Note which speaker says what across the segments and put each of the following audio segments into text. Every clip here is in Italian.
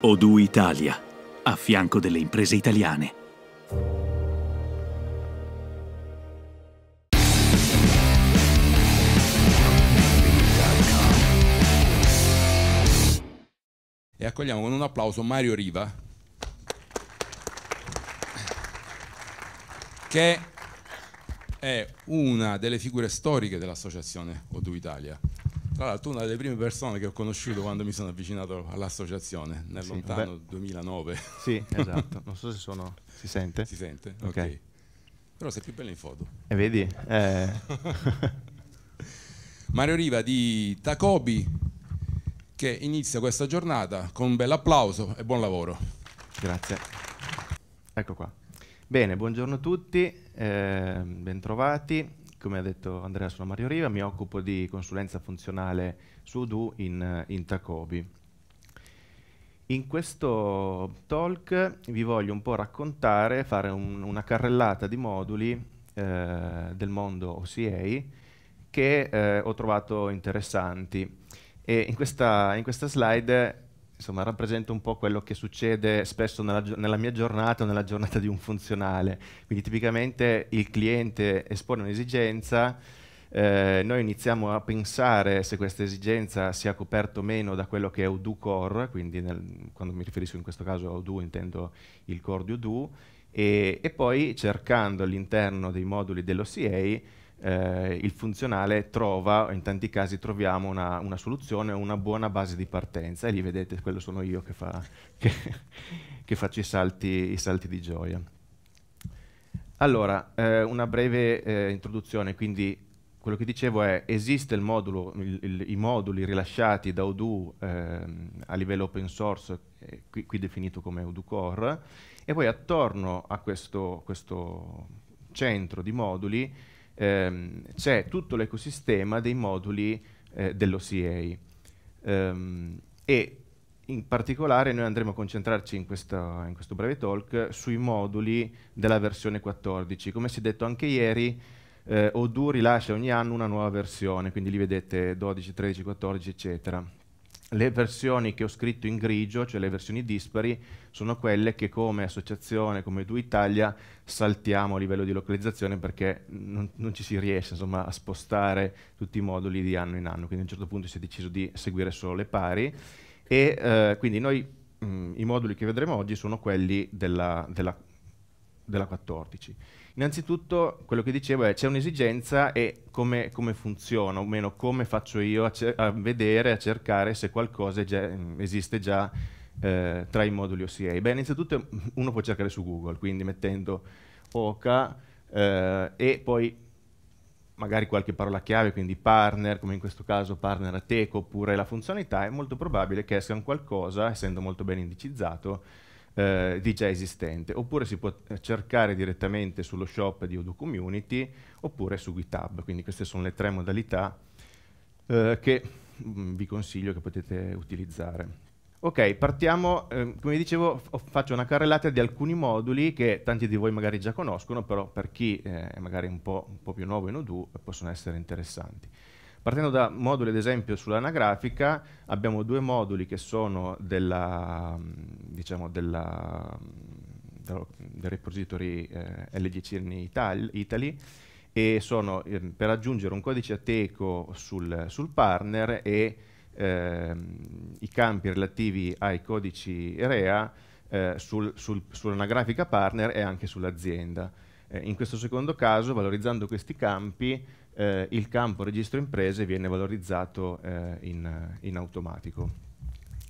Speaker 1: Odoo Italia, a fianco delle imprese italiane.
Speaker 2: E accogliamo con un applauso Mario Riva, che è una delle figure storiche dell'associazione Odoo Italia. Tra l'altro una delle prime persone che ho conosciuto quando mi sono avvicinato all'associazione, nel sì, lontano beh. 2009. Sì, esatto. Non so se sono... Si sente? Si sente, ok. okay. Però sei più bella in foto. E vedi? Eh. Mario Riva di Tacobi che inizia questa giornata con un bel applauso e buon lavoro. Grazie. Ecco qua.
Speaker 1: Bene, buongiorno a tutti, eh, bentrovati. Come ha detto Andrea, sono Mario Riva, mi occupo di consulenza funzionale su Odoo in, in Tacobi. In questo talk vi voglio un po' raccontare, fare un, una carrellata di moduli eh, del mondo OCA che eh, ho trovato interessanti. E in questa, in questa slide insomma, rappresenta un po' quello che succede spesso nella, nella, mia giornata o nella giornata di un funzionale. Quindi tipicamente il cliente espone un'esigenza, eh, noi iniziamo a pensare se questa esigenza sia coperta o meno da quello che è Odoo Core, quindi nel, quando mi riferisco in questo caso a Odoo intendo il core di Odoo, e, e poi cercando all'interno dei moduli dell'OCA eh, il funzionale trova, in tanti casi troviamo una, una, soluzione, una buona base di partenza e lì vedete, quello sono io che, fa, che, che faccio i salti, i salti, di gioia. Allora, eh, una breve eh, introduzione, quindi quello che dicevo è esiste il modulo, il, il, i moduli rilasciati da Odoo ehm, a livello open source, eh, qui, qui, definito come Odoo Core, e poi attorno a questo, questo centro di moduli ehm, c'è tutto l'ecosistema dei moduli eh, dell'OCA. Um, ehm, e in particolare noi andremo a concentrarci in, questa, in, questo breve talk sui moduli della versione 14. Come si è detto anche ieri, eh, Odoo rilascia ogni anno una nuova versione, quindi li vedete 12, 13, 14, eccetera le versioni che ho scritto in grigio, cioè le versioni dispari, sono quelle che come associazione, come Du Italia, saltiamo a livello di localizzazione perché non, non ci si riesce insomma, a spostare tutti i moduli di anno in anno, quindi a un certo punto si è deciso di seguire solo le pari e eh, quindi noi mh, mm, i moduli che vedremo oggi sono quelli della, della, della 14. Innanzitutto, quello che dicevo è c'è un'esigenza e come, come, funziona, o meno come faccio io a, a vedere, a cercare se qualcosa già, esiste già eh, tra i moduli OCA. Beh, innanzitutto uno può cercare su Google, quindi mettendo OCA eh, e poi magari qualche parola chiave, quindi partner, come in questo caso partner a teco, oppure la funzionalità, è molto probabile che esca un qualcosa, essendo molto ben indicizzato, eh, di già esistente, oppure si può eh, cercare direttamente sullo shop di Odoo Community oppure su GitHub, quindi queste sono le tre modalità eh, che mh, mm, vi consiglio che potete utilizzare. Ok, partiamo, eh, come dicevo faccio una carrellata di alcuni moduli che tanti di voi magari già conoscono, però per chi eh, è magari un po', un po più nuovo in Odoo possono essere interessanti. Partendo da moduli, ad esempio, sull'anagrafica, abbiamo due moduli che sono della, diciamo, della, del, del repository eh, LGCN Ital Italy, e sono eh, per aggiungere un codice ateco sul, sul partner e ehm, i campi relativi ai codici REA eh, sul, sul, sull'anagrafica partner e anche sull'azienda. Eh, in questo secondo caso, valorizzando questi campi, eh, il campo registro imprese viene valorizzato eh, in, in, automatico.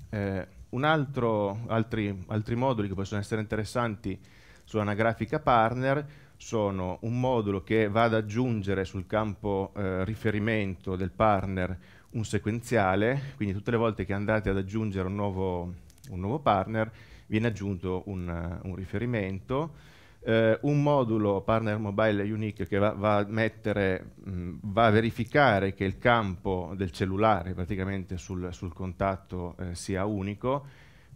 Speaker 1: Eh, altro, altri, altri, moduli che possono essere interessanti sull'anagrafica partner sono un modulo che va ad aggiungere sul campo eh, riferimento del partner un sequenziale, quindi tutte le volte che andate ad aggiungere un nuovo, un nuovo partner viene aggiunto un, un riferimento, eh, un modulo partner mobile unique che va, va, a mettere, mh, va, a verificare che il campo del cellulare praticamente sul, sul contatto eh, sia unico,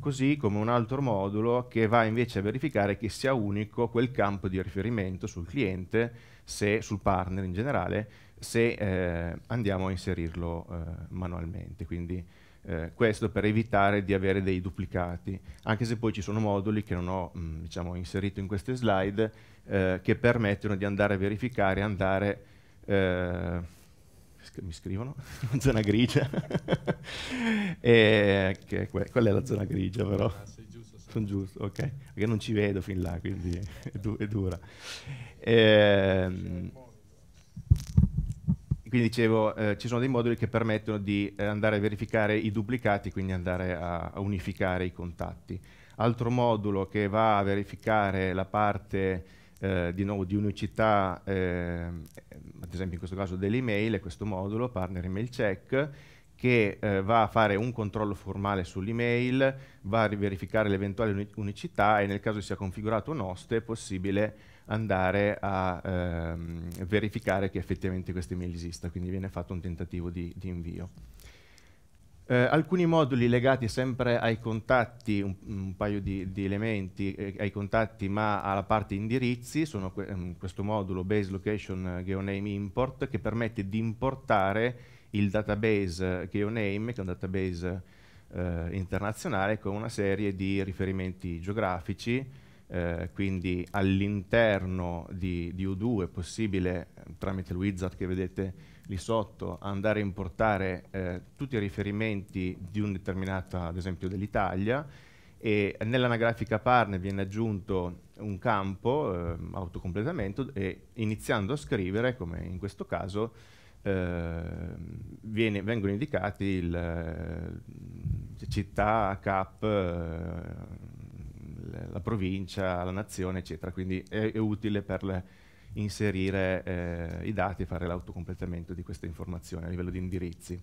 Speaker 1: così come un altro modulo che va invece a verificare che sia unico quel campo di riferimento sul cliente, se, sul partner in generale, se eh, andiamo a inserirlo eh, manualmente. Quindi, eh, questo per evitare di avere dei duplicati, anche se poi ci sono moduli che non ho mh, mm, diciamo, inserito in queste slide eh, che permettono di andare a verificare, andare... Eh, mi scrivono? zona grigia. e, che, qual è la zona grigia però? Ah, sono giusto, ok. Perché non ci vedo fin là, quindi è, du è dura. Eh, quindi dicevo, eh, ci sono dei moduli che permettono di eh, andare a verificare i duplicati, quindi andare a, a, unificare i contatti. Altro modulo che va a verificare la parte eh, di, nuovo, di, unicità, ehm, ad esempio in questo caso dell'email, è questo modulo, partner email check, che eh, va a fare un controllo formale sull'email, va a verificare l'eventuale unicità e nel caso sia configurato un host è possibile andare a ehm, verificare che effettivamente questa email esista, quindi viene fatto un tentativo di, di invio. Eh, alcuni moduli legati sempre ai contatti, un, un paio di, di elementi eh, ai contatti ma alla parte indirizzi, sono que ehm, questo modulo base location eh, geoname import che permette di importare il database eh, geoname, che è un database eh, internazionale con una serie di riferimenti geografici, eh, quindi all'interno di, di, U2 è possibile, tramite il wizard che vedete lì sotto, andare a importare eh, tutti i riferimenti di un determinato, ad esempio dell'Italia, e nell'anagrafica parne viene aggiunto un campo, eh, autocompletamento, e iniziando a scrivere, come in questo caso, eh, Viene, vengono indicati il, eh, città, cap, eh, la provincia, la nazione, eccetera. Quindi è, è utile per le, inserire eh, i dati e fare l'autocompletamento di queste informazioni a livello di indirizzi.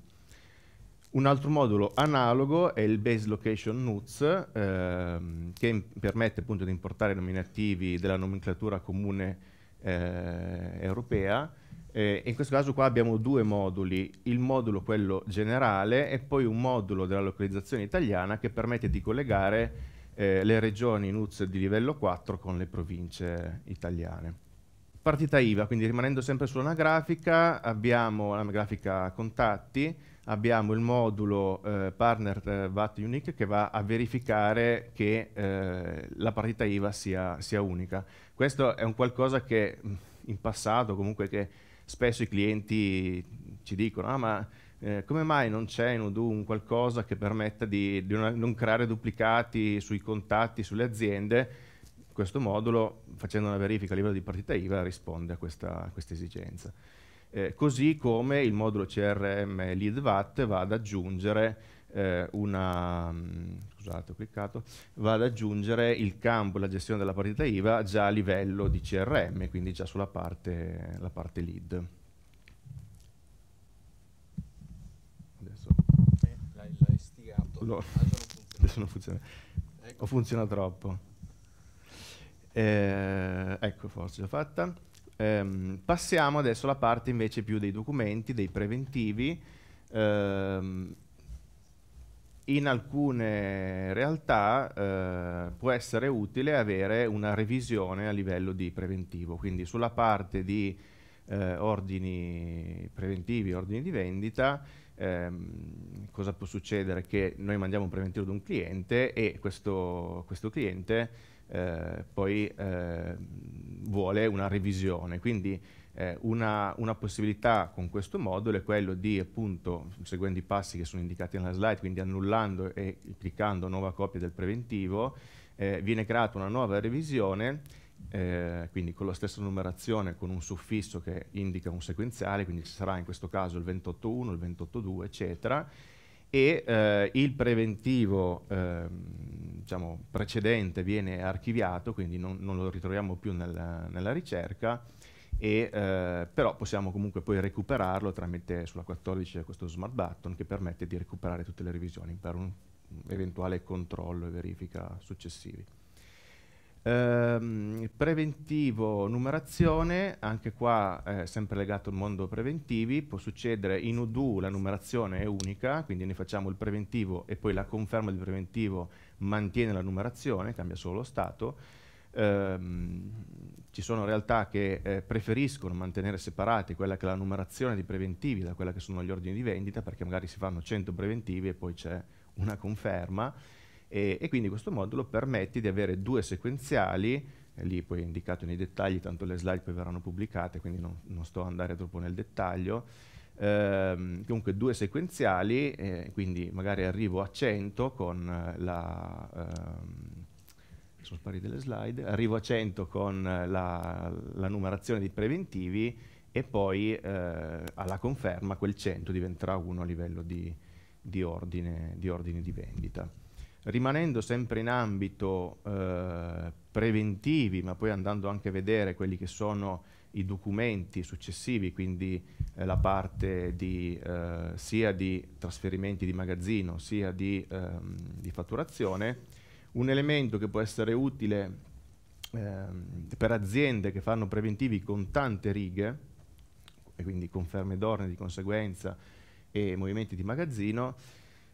Speaker 1: Un altro modulo analogo è il Base Location NUTS, ehm, che permette appunto di importare nominativi della nomenclatura comune eh, europea. Eh, in questo caso qua abbiamo due moduli, il modulo quello generale e poi un modulo della localizzazione italiana che permette di collegare eh, le regioni NUTS di livello 4 con le province italiane. Partita IVA, quindi rimanendo sempre su una grafica, abbiamo la grafica contatti, abbiamo il modulo eh, partner eh, VAT unique che va a verificare che eh, la partita IVA sia, sia, unica. Questo è un qualcosa che mm, in passato comunque che spesso i clienti ci dicono, ah, ma eh, come mai non c'è in Odoo un qualcosa che permetta di, di una, non creare duplicati sui contatti, sulle aziende? Questo modulo, facendo una verifica a livello di partita IVA, risponde a questa, a questa esigenza. Eh, così come il modulo CRM LeadVat va ad aggiungere eh, una, mm, scusate, cliccato, va ad aggiungere il campo, la gestione della partita IVA già a livello di CRM, quindi già sulla parte, parte lead. No. Adesso non funziona. Ecco. O funziona troppo. Eh, ecco, forse l'ho fatta. Eh, passiamo adesso alla parte invece più dei documenti, dei preventivi. Eh, in alcune realtà eh, può essere utile avere una revisione a livello di preventivo, quindi sulla parte di eh, ordini preventivi, ordini di vendita, ehm, cosa può succedere? Che noi mandiamo un preventivo ad un cliente e questo, questo cliente eh, poi eh, vuole una revisione. Quindi eh, una, una, possibilità con questo modulo è quello di, appunto, seguendo i passi che sono indicati nella slide, quindi annullando e cliccando nuova copia del preventivo, eh, viene creata una nuova revisione eh, quindi con la stessa numerazione, con un suffisso che indica un sequenziale, quindi ci sarà in questo caso il 281, il 282, eccetera, e eh, il preventivo eh, diciamo, precedente viene archiviato, quindi non, non lo ritroviamo più nella, nella ricerca, e, eh, però possiamo comunque poi recuperarlo tramite sulla 14 questo smart button che permette di recuperare tutte le revisioni per un eventuale controllo e verifica successivi. Ehm, preventivo numerazione, anche qua eh, sempre legato al mondo preventivi, può succedere in UDU la numerazione è unica, quindi noi facciamo il preventivo e poi la conferma del preventivo mantiene la numerazione, cambia solo lo stato. Ehm, ci sono realtà che eh, preferiscono mantenere separati quella che è la numerazione dei preventivi da quella che sono gli ordini di vendita perché magari si fanno 100 preventivi e poi c'è una conferma e, e quindi questo modulo permette di avere due sequenziali eh, lì poi è indicato nei dettagli, tanto le slide poi verranno pubblicate, quindi non, non sto andare troppo nel dettaglio. Ehm, comunque due sequenziali, eh, quindi magari arrivo a 100 con eh, la... Ehm, sono sparite le slide, arrivo a 100 con eh, la, la numerazione di preventivi e poi eh, alla conferma quel 100 diventerà uno a livello di, di, ordine, di ordine di vendita rimanendo sempre in ambito eh, preventivi, ma poi andando anche a vedere quelli che sono i documenti successivi, quindi eh, la parte di, eh, sia di trasferimenti di magazzino sia di, ehm, di fatturazione, un elemento che può essere utile ehm, per aziende che fanno preventivi con tante righe, e quindi conferme d'orne di conseguenza e movimenti di magazzino,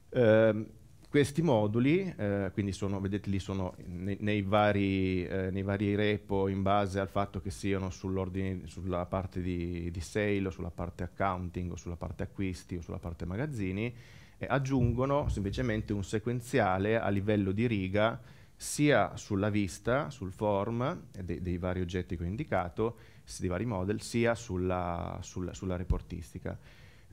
Speaker 1: ehm, questi moduli, eh, quindi sono, vedete lì, sono nei, nei, vari, eh, nei, vari, repo in base al fatto che siano sulla parte di, di, sale o sulla parte accounting o sulla parte acquisti o sulla parte magazzini, eh, aggiungono semplicemente un sequenziale a livello di riga sia sulla vista, sul form eh, de dei vari oggetti che ho indicato, dei vari model, sia sulla, sulla, sulla reportistica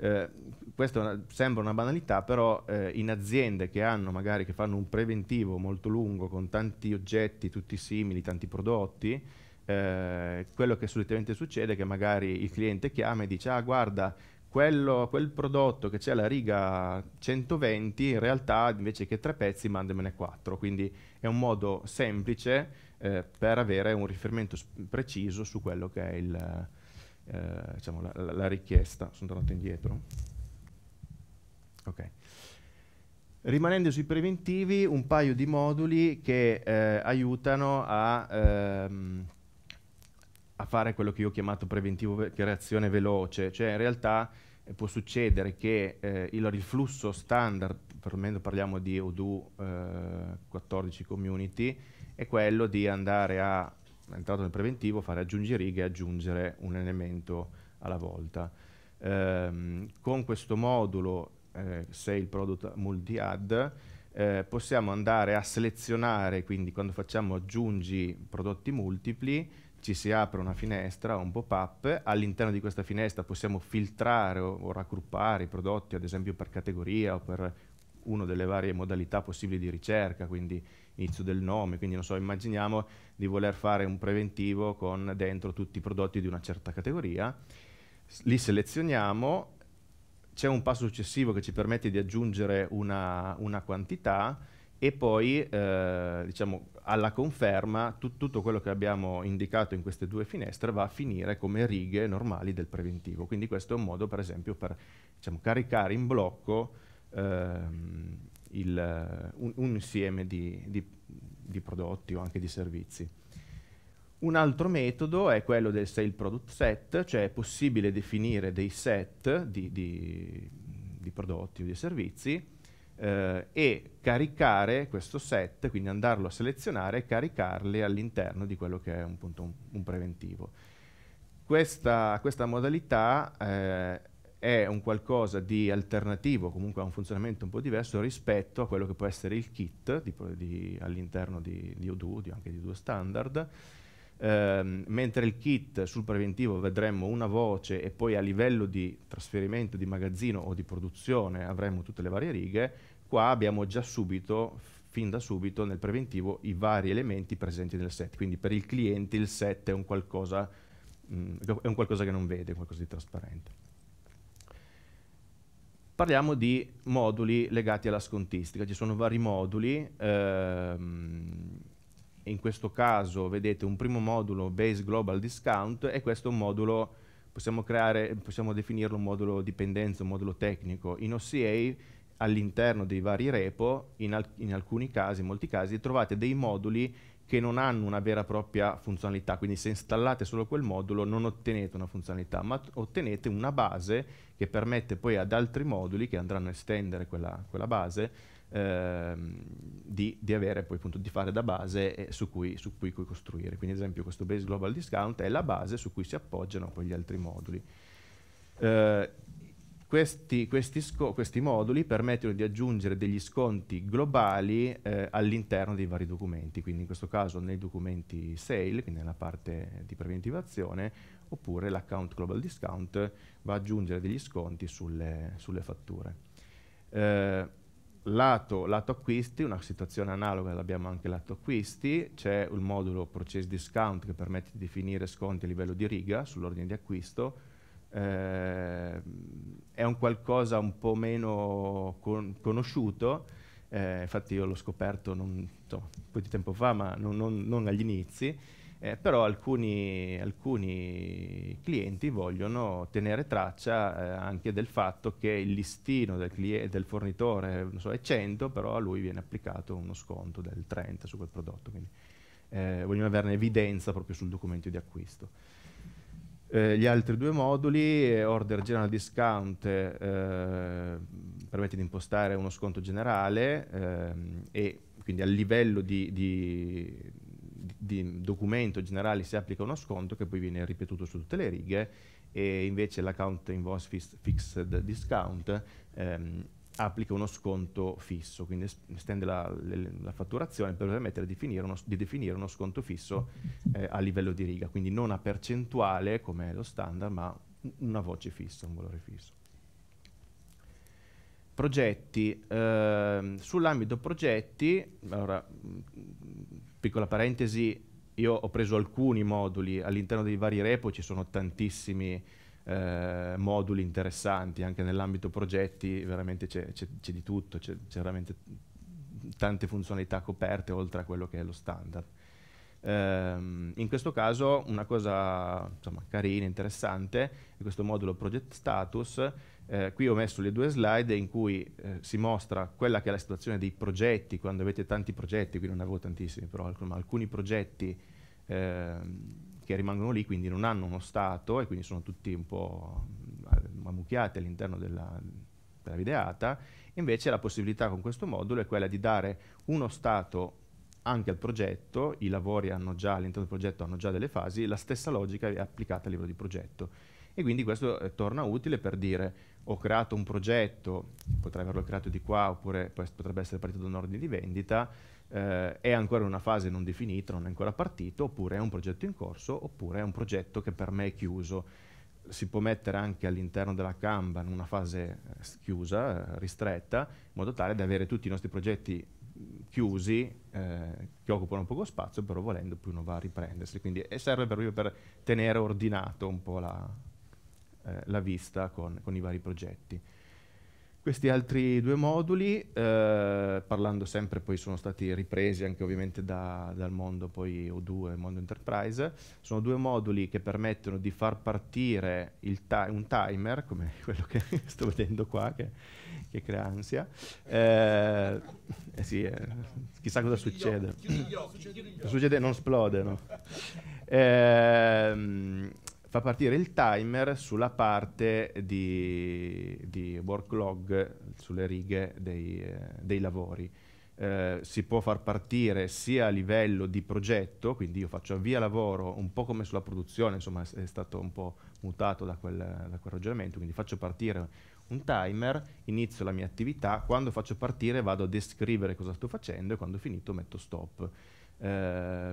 Speaker 1: eh, questo sembra una banalità, però eh, in aziende che hanno magari che fanno un preventivo molto lungo con tanti oggetti, tutti simili, tanti prodotti, eh, quello che solitamente succede è che magari il cliente chiama e dice ah guarda quello, quel prodotto che c'è alla riga 120 in realtà invece che tre pezzi mandamene quattro, quindi è un modo semplice eh, per avere un riferimento preciso su quello che è il eh, diciamo, la, la, la, richiesta. Sono tornato indietro. Okay. Rimanendo sui preventivi, un paio di moduli che eh, aiutano a, ehm, a, fare quello che io ho chiamato preventivo ve reazione veloce, cioè in realtà eh, può succedere che eh, il riflusso standard, perlomeno parliamo di Odoo 14 eh, community, è quello di andare a entrato nel preventivo, fare aggiungi righe e aggiungere un elemento alla volta. Ehm, con questo modulo, eh, se il prodotto multi-add, eh, possiamo andare a selezionare, quindi quando facciamo aggiungi prodotti multipli, ci si apre una finestra, un pop-up, all'interno di questa finestra possiamo filtrare o, o, raggruppare i prodotti, ad esempio per categoria o per una delle varie modalità possibili di ricerca, quindi inizio del nome, quindi non so, immaginiamo di voler fare un preventivo con dentro tutti i prodotti di una certa categoria, li selezioniamo, c'è un passo successivo che ci permette di aggiungere una, una quantità e poi eh, diciamo, alla conferma tut tutto quello che abbiamo indicato in queste due finestre va a finire come righe normali del preventivo. Quindi questo è un modo per esempio per diciamo, caricare in blocco ehm, il, un, un, insieme di, di, di prodotti o anche di servizi. Un altro metodo è quello del sale product set, cioè è possibile definire dei set di, di, di prodotti o di servizi eh, e caricare questo set, quindi andarlo a selezionare e caricarli all'interno di quello che è un, un, un preventivo. Questa, questa modalità eh, è un qualcosa di alternativo, comunque ha un funzionamento un po' diverso rispetto a quello che può essere il kit di, di, all'interno di, di O2, di, anche di O2 standard, ehm, mentre il kit sul preventivo vedremmo una voce e poi a livello di trasferimento di magazzino o di produzione avremo tutte le varie righe, qua abbiamo già subito, fin da subito nel preventivo, i vari elementi presenti nel set, quindi per il cliente il set è un qualcosa, mh, mm, è un qualcosa che non vede, qualcosa di trasparente parliamo di moduli legati alla scontistica. Ci sono vari moduli, ehm, in questo caso vedete un primo modulo Base Global Discount e questo è un modulo, possiamo, creare, possiamo definirlo un modulo dipendenza, un modulo tecnico. In OCA all'interno dei vari repo, in, al in alcuni casi, in molti casi, trovate dei moduli che non hanno una vera e propria funzionalità, quindi se installate solo quel modulo non ottenete una funzionalità, ma ottenete una base che permette poi ad altri moduli che andranno a estendere quella, quella base ehm, di, di, avere poi appunto di fare da base eh, su cui, su cui costruire. Quindi ad esempio questo base global discount è la base su cui si appoggiano poi gli altri moduli. Eh, questi, questi, questi, moduli permettono di aggiungere degli sconti globali eh, all'interno dei vari documenti, quindi in questo caso nei documenti sale, quindi nella parte di preventivazione, oppure l'account global discount va ad aggiungere degli sconti sulle, sulle fatture. Eh, lato, lato, acquisti, una situazione analoga l'abbiamo anche lato acquisti, c'è il modulo process discount che permette di definire sconti a livello di riga sull'ordine di acquisto, eh, è un qualcosa un po' meno con conosciuto, eh, infatti io l'ho scoperto non, so, un po' di tempo fa, ma non, non, non agli inizi, eh, però alcuni, alcuni, clienti vogliono tenere traccia eh, anche del fatto che il listino del, del fornitore so, è 100, però a lui viene applicato uno sconto del 30 su quel prodotto, quindi eh, vogliono averne evidenza proprio sul documento di acquisto. Eh, gli altri due moduli, eh, Order General Discount, eh, permette di impostare uno sconto generale eh, e quindi a livello di, di, di documento generale si applica uno sconto che poi viene ripetuto su tutte le righe e invece l'account invoice fixed discount ehm, applica uno sconto fisso, quindi estende la, la fatturazione per permettere di, uno, di, definire uno sconto fisso eh, a livello di riga, quindi non a percentuale come lo standard, ma una voce fissa, un valore fisso. Progetti, eh, sull'ambito progetti, allora, piccola parentesi, io ho preso alcuni moduli, all'interno dei vari repo ci sono tantissimi eh, moduli interessanti, anche nell'ambito progetti veramente c'è, di tutto, c'è, veramente tante funzionalità coperte oltre a quello che è lo standard. Ehm, in questo caso una cosa insomma, carina, interessante, è questo modulo Project Status, eh, qui ho messo le due slide in cui eh, si mostra quella che è la situazione dei progetti, quando avete tanti progetti, qui non avevo tantissimi però alcuni progetti eh, che rimangono lì, quindi non hanno uno stato e quindi sono tutti un po' mm, ammucchiati all'interno della, della videata. Invece la possibilità con questo modulo è quella di dare uno stato anche al progetto, i lavori già, all'interno del progetto hanno già delle fasi, la stessa logica è applicata a livello di progetto. E quindi questo eh, torna utile per dire ho creato un progetto, potrei averlo creato di qua oppure potrebbe essere partito da un ordine di vendita, eh, è ancora in una fase non definita, non è ancora partito, oppure è un progetto in corso, oppure è un progetto che per me è chiuso. Si può mettere anche all'interno della Kanban una fase eh, chiusa, eh, ristretta, in modo tale da avere tutti i nostri progetti chiusi eh, che occupano poco spazio, però volendo più uno va a riprendersi. Quindi serve proprio per tenere ordinato un po' la, eh, la vista con, con, i vari progetti. Questi altri due moduli, eh, parlando sempre, poi sono stati ripresi anche ovviamente da, dal mondo poi O2 e mondo Enterprise, sono due moduli che permettono di far partire un timer, come quello che sto vedendo qua, che, che crea ansia. Eh, eh sì, eh, chissà cosa succede. Succede non esplode, no? Eh, fa partire il timer sulla parte di, di log, sulle righe dei, eh, dei lavori. Eh, si può far partire sia a livello di progetto, quindi io faccio avvia lavoro un po' come sulla produzione, insomma è stato un po' mutato da quel, da quel ragionamento, quindi faccio partire un timer, inizio la mia attività, quando faccio partire vado a descrivere cosa sto facendo e quando ho finito metto stop. Eh,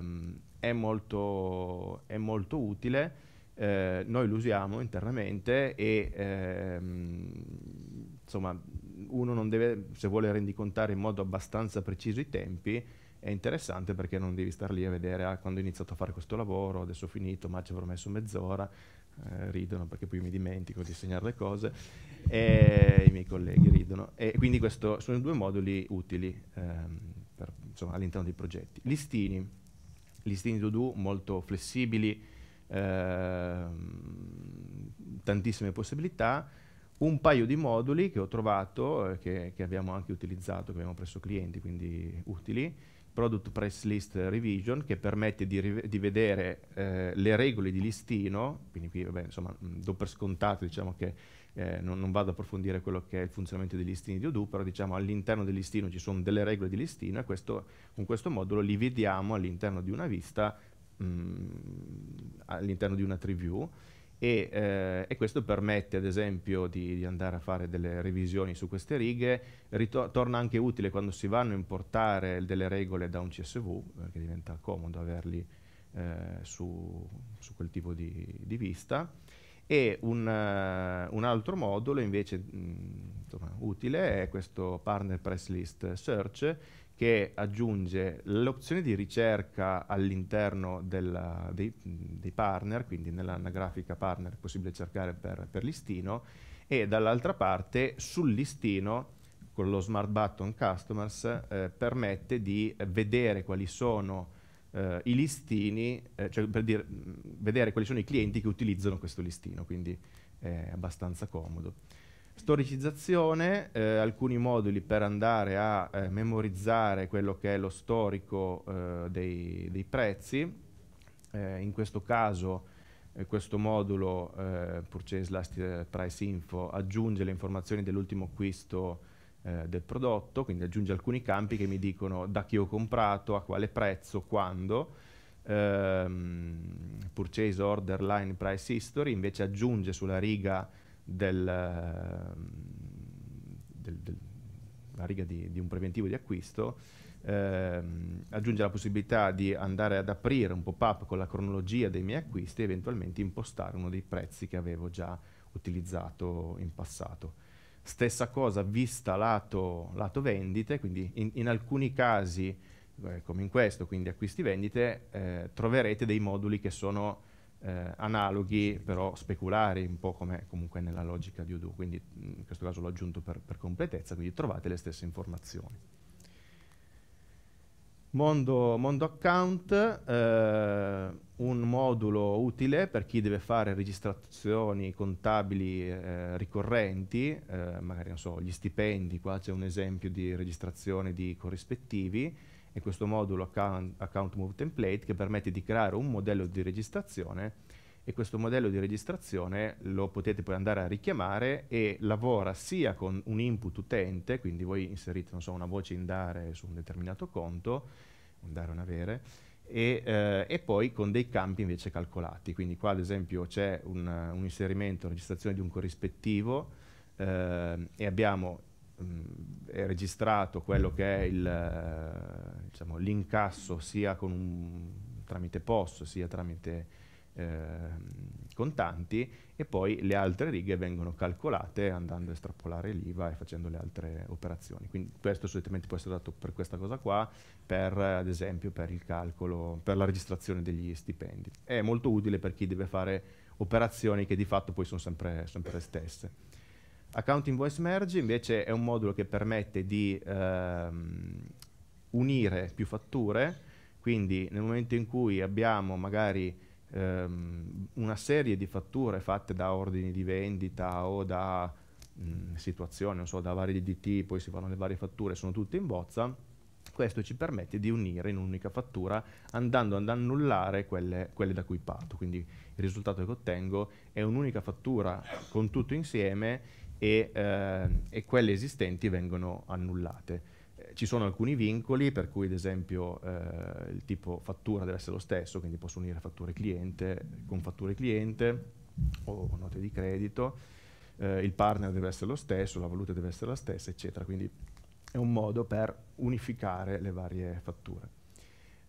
Speaker 1: è, molto, è molto utile eh, noi lo usiamo internamente e ehm, insomma uno non deve, se vuole rendicontare in modo abbastanza preciso i tempi, è interessante perché non devi stare lì a vedere ah, quando ho iniziato a fare questo lavoro, adesso ho finito, ma ci avrò messo mezz'ora, eh, ridono perché poi mi dimentico di segnare le cose e i miei colleghi ridono. E quindi questo sono due moduli utili ehm, per, insomma, all'interno dei progetti. Listini, listini to do molto flessibili, Ehm, tantissime possibilità, un paio di moduli che ho trovato, eh, che, che abbiamo anche utilizzato, che abbiamo presso clienti, quindi utili, Product Price List Revision che permette di, di vedere eh, le regole di listino, quindi qui vabbè, insomma mm, do per scontato diciamo che eh, non, non, vado ad approfondire quello che è il funzionamento dei listini di Odoo, però diciamo all'interno del listino ci sono delle regole di listino e questo, con questo modulo li vediamo all'interno di una vista mh, mm, all'interno di una tribù e, eh, e, questo permette ad esempio di, di, andare a fare delle revisioni su queste righe, Ritor- torna anche utile quando si vanno a importare delle regole da un CSV, perché eh, diventa comodo averli eh, su, su, quel tipo di, di vista, e un, uh, un, altro modulo invece mh, mm, insomma, utile è questo partner press list search che aggiunge l'opzione di ricerca all'interno dei, dei, partner, quindi nell'anagrafica partner è possibile cercare per, per listino, e dall'altra parte sul listino con lo smart button customers eh, permette di vedere quali sono eh, i listini, eh, cioè per dire, vedere quali sono i clienti che utilizzano questo listino, quindi è abbastanza comodo. Storicizzazione, eh, alcuni moduli per andare a eh, memorizzare quello che è lo storico eh, dei, dei, prezzi, eh, in questo caso eh, questo modulo eh, Purchase Last Price Info aggiunge le informazioni dell'ultimo acquisto del prodotto, quindi aggiunge alcuni campi che mi dicono da chi ho comprato, a quale prezzo, quando, ehm, Purchase Order Line Price History invece aggiunge sulla riga della ehm, del, del, riga di, di, un preventivo di acquisto, ehm, aggiunge la possibilità di andare ad aprire un pop-up con la cronologia dei miei acquisti e eventualmente impostare uno dei prezzi che avevo già utilizzato in passato. Stessa cosa vista lato, lato vendite, quindi in, in alcuni casi, eh, come in questo, quindi acquisti vendite, eh, troverete dei moduli che sono eh, analoghi però speculari, un po' come comunque nella logica di Udo. quindi in questo caso l'ho aggiunto per, per completezza, quindi trovate le stesse informazioni. Mondo, mondo account, eh, un modulo utile per chi deve fare registrazioni contabili eh, ricorrenti, eh, magari non so, gli stipendi, qua c'è un esempio di registrazione di corrispettivi, e questo modulo account, account move template che permette di creare un modello di registrazione e questo modello di registrazione lo potete poi andare a richiamare e lavora sia con un input utente, quindi voi inserite so, una voce in dare su un determinato conto, un dare un avere, e, eh, e, poi con dei campi invece calcolati. Quindi qua ad esempio c'è un, un, inserimento, registrazione di un corrispettivo eh, e abbiamo è registrato quello che è il, eh, diciamo, l'incasso sia un, tramite POS sia tramite eh, contanti e poi le altre righe vengono calcolate andando a estrapolare l'IVA e facendo le altre operazioni. Quindi questo solitamente può essere dato per questa cosa qua, per, ad esempio per il calcolo, per la registrazione degli stipendi. È molto utile per chi deve fare operazioni che di fatto poi sono sempre, sempre le stesse. Accounting Voice Merge invece è un modulo che permette di ehm, unire più fatture, quindi nel momento in cui abbiamo magari ehm, una serie di fatture fatte da ordini di vendita o da mh, mm, situazioni, non so, da vari DDT, poi si fanno le varie fatture, sono tutte in bozza, questo ci permette di unire in un'unica fattura andando ad annullare quelle, quelle, da cui parto. Quindi il risultato che ottengo è un'unica fattura con tutto insieme e, eh, e quelle esistenti vengono annullate. Eh, ci sono alcuni vincoli per cui ad esempio eh, il tipo fattura deve essere lo stesso, quindi posso unire fatture cliente con fatture cliente o note di credito, eh, il partner deve essere lo stesso, la valuta deve essere la stessa, eccetera. Quindi è un modo per unificare le varie fatture.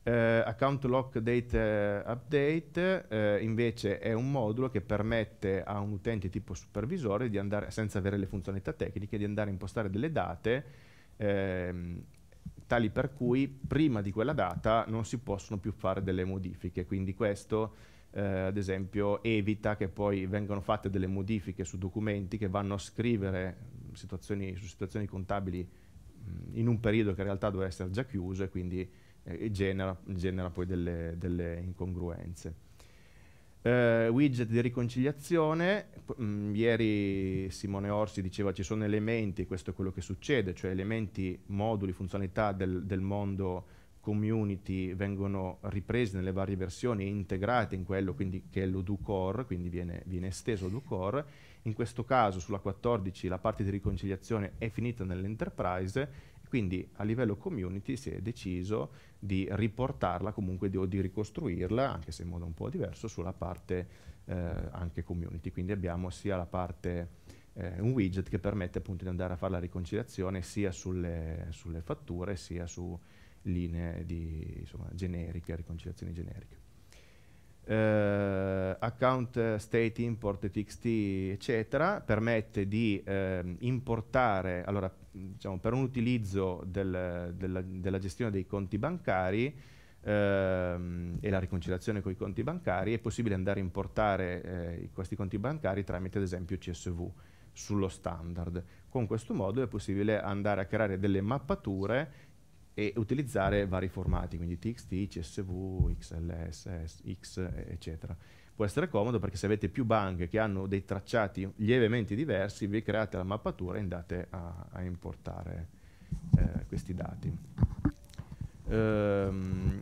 Speaker 1: Uh, account lock date uh, update uh, invece è un modulo che permette a un utente tipo supervisore di andare, senza avere le funzionalità tecniche, di andare a impostare delle date ehm, tali per cui prima di quella data non si possono più fare delle modifiche. Quindi questo ad esempio evita che poi vengano fatte delle modifiche su documenti che vanno a scrivere mm, situazioni, su situazioni contabili mh, mm, in un periodo che in realtà doveva essere già chiuso e quindi e genera, genera poi delle, delle incongruenze. Uh, widget di riconciliazione, mm, ieri Simone Orsi diceva ci sono elementi, questo è quello che succede, cioè elementi, moduli, funzionalità del, del mondo community vengono ripresi nelle varie versioni e integrate in quello quindi, che è l'Odoo Core, quindi viene, viene esteso l'Odoo Core. In questo caso sulla 14 la parte di riconciliazione è finita nell'enterprise quindi a livello community si è deciso di riportarla comunque o di ricostruirla, anche se in modo un po' diverso, sulla parte eh, anche community. Quindi abbiamo sia la parte eh, un widget che permette appunto di andare a fare la riconciliazione sia sulle, sulle fatture sia su linee di, insomma, generiche, riconciliazioni generiche. Eh, account state import txt eccetera permette di eh, importare allora diciamo, per un utilizzo del, della, della, gestione dei conti bancari ehm, e la riconciliazione con i conti bancari è possibile andare a importare eh, questi conti bancari tramite ad esempio CSV sullo standard. Con questo modo è possibile andare a creare delle mappature e utilizzare vari formati, quindi TXT, CSV, XLS, X, eccetera può essere comodo perché se avete più banche che hanno dei tracciati lievemente diversi, vi create la mappatura e andate a, a importare eh, questi dati. Um,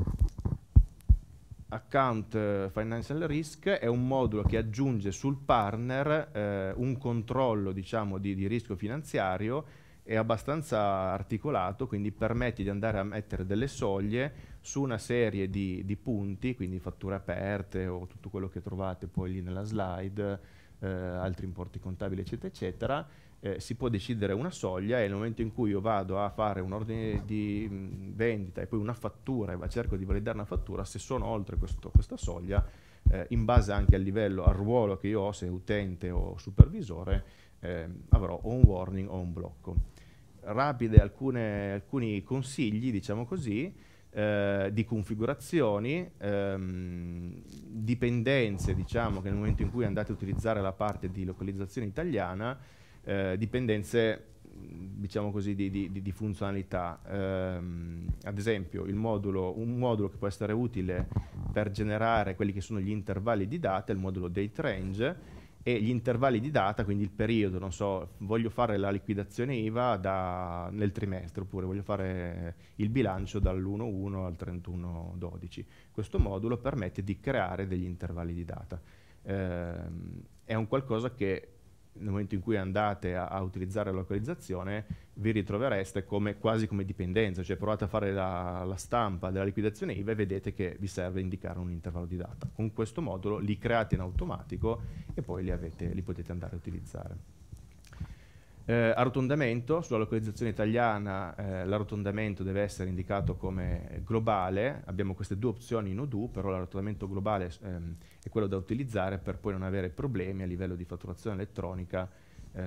Speaker 1: Account eh, Financial Risk è un modulo che aggiunge sul partner eh, un controllo diciamo, di, di, rischio finanziario è abbastanza articolato, quindi permette di andare a mettere delle soglie su una serie di, di punti, quindi fatture aperte o tutto quello che trovate poi lì nella slide, eh, altri importi contabili, eccetera, eccetera. Eh, si può decidere una soglia e nel momento in cui io vado a fare un ordine di mh, mm, vendita e poi una fattura e cerco di validare una fattura, se sono oltre questo, questa soglia, eh, in base anche al livello, al ruolo che io ho, se utente o supervisore, eh, avrò o un warning o un blocco rapide alcune, alcuni consigli, diciamo così, eh, di configurazioni, ehm, dipendenze, diciamo che nel momento in cui andate a utilizzare la parte di localizzazione italiana, eh, dipendenze diciamo così, di, di, di funzionalità. Um, ad esempio, modulo, un modulo che può essere utile per generare quelli che sono gli intervalli di date, il modulo date range, e gli intervalli di data, quindi il periodo, non so, voglio fare la liquidazione IVA da, nel trimestre oppure voglio fare il bilancio dall'1.1 al 31.12. Questo modulo permette di creare degli intervalli di data. Eh, è un qualcosa che nel momento in cui andate a, a, utilizzare la localizzazione, vi ritrovereste come, quasi come dipendenza, cioè provate a fare la, la, stampa della liquidazione IVA e vedete che vi serve indicare un intervallo di data. Con questo modulo li create in automatico e poi li, avete, li potete andare a utilizzare. Eh, arrotondamento, sulla localizzazione italiana eh, l'arrotondamento deve essere indicato come globale, abbiamo queste due opzioni in ODU, però l'arrotondamento globale ehm, è quello da utilizzare per poi non avere problemi a livello di fatturazione elettronica, eh,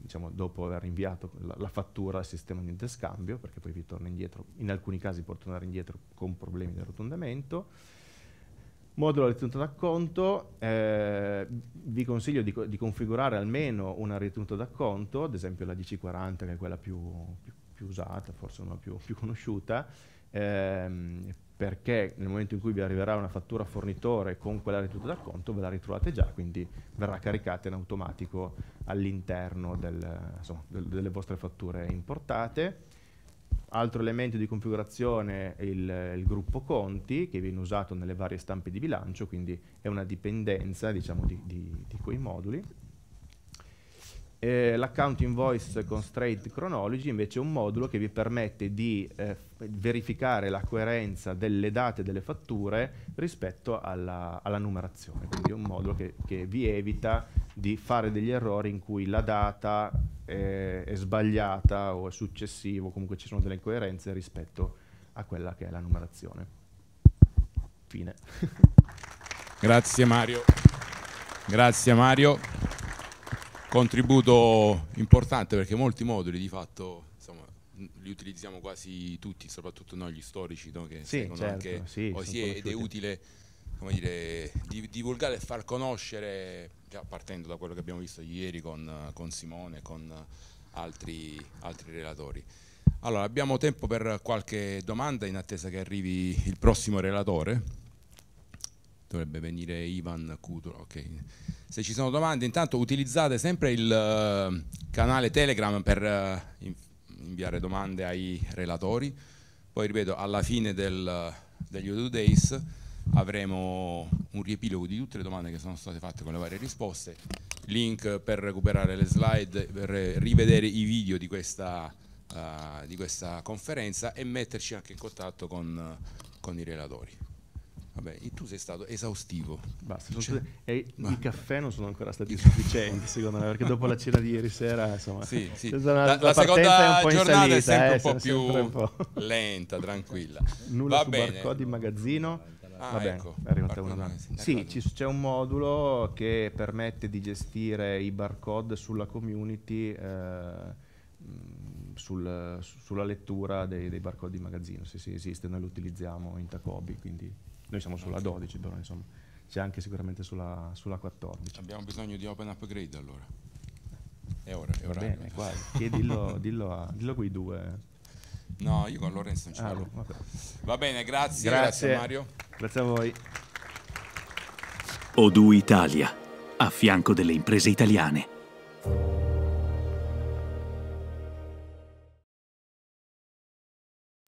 Speaker 1: diciamo dopo aver inviato la, la, fattura al sistema di interscambio, perché poi vi torna indietro, in alcuni casi può tornare indietro con problemi di arrotondamento. Modulo di tenuta d'acconto, eh, vi consiglio di, di, configurare almeno una ritenuta d'acconto, ad esempio la 1040 che è quella più, più, più usata, forse una più, più conosciuta, ehm, perché nel momento in cui vi arriverà una fattura fornitore con quella ritenuta d'acconto ve la ritrovate già, quindi verrà caricata in automatico all'interno del, delle vostre fatture importate Altro elemento di configurazione è il, il, gruppo conti che viene usato nelle varie stampe di bilancio, quindi è una dipendenza diciamo, di, di, di quei moduli. Eh, l'account invoice straight chronology invece è un modulo che vi permette di eh, verificare la coerenza delle date delle fatture rispetto alla, alla numerazione, quindi è un modulo che, che, vi evita di fare degli errori in cui la data è, eh, è sbagliata o è successiva, comunque ci sono delle incoerenze rispetto a
Speaker 2: quella che è la numerazione. Fine. Grazie Mario. Grazie Mario contributo importante perché molti moduli di fatto insomma, li utilizziamo quasi tutti, soprattutto noi gli storici, no? che sì, certo, anche, sì, ed è utile dire, divulgare e far conoscere, già partendo da quello che abbiamo visto ieri con, con Simone, con altri, altri relatori. Allora, abbiamo tempo per qualche domanda in attesa che arrivi il prossimo relatore dovrebbe venire Ivan Cutro. Okay. Se ci sono domande, intanto utilizzate sempre il eh, canale Telegram per eh, inviare domande ai relatori. Poi ripeto, alla fine del, degli Udo Days avremo un riepilogo di tutte le domande che sono state fatte con le varie risposte, link per recuperare le slide, per rivedere i video di questa, uh, di questa conferenza e metterci anche in contatto con, con i relatori. Vabbè, tu sei stato esaustivo. Basta, cioè, e ma... i caffè non sono ancora stati sufficienti, secondo me, perché dopo la cena di ieri sera, insomma, sì, sì. Una, la, la, la seconda è giornata salita, è sempre eh, un po' più un po'. lenta, tranquilla. Nulla Va su bene. barcode in magazzino. Ah, bene, ecco,
Speaker 1: sì, ecco. c'è un modulo che permette di gestire i barcode sulla community eh, mm, sul, sulla lettura dei, dei barcode di magazzino, se sì, esiste, noi lo utilizziamo in Tacobi, quindi noi siamo sulla 12 però insomma, c'è anche sicuramente sulla, sulla 14.
Speaker 2: Abbiamo bisogno di open upgrade allora. È ora, è ora. Bene, guarda, dillo,
Speaker 1: dillo, a, dillo quei due. No, io con Lorenzo non ci ah, parlo. Ah, Va bene, grazie, grazie, grazie Mario. Grazie a voi. Odu Italia, a fianco delle imprese italiane.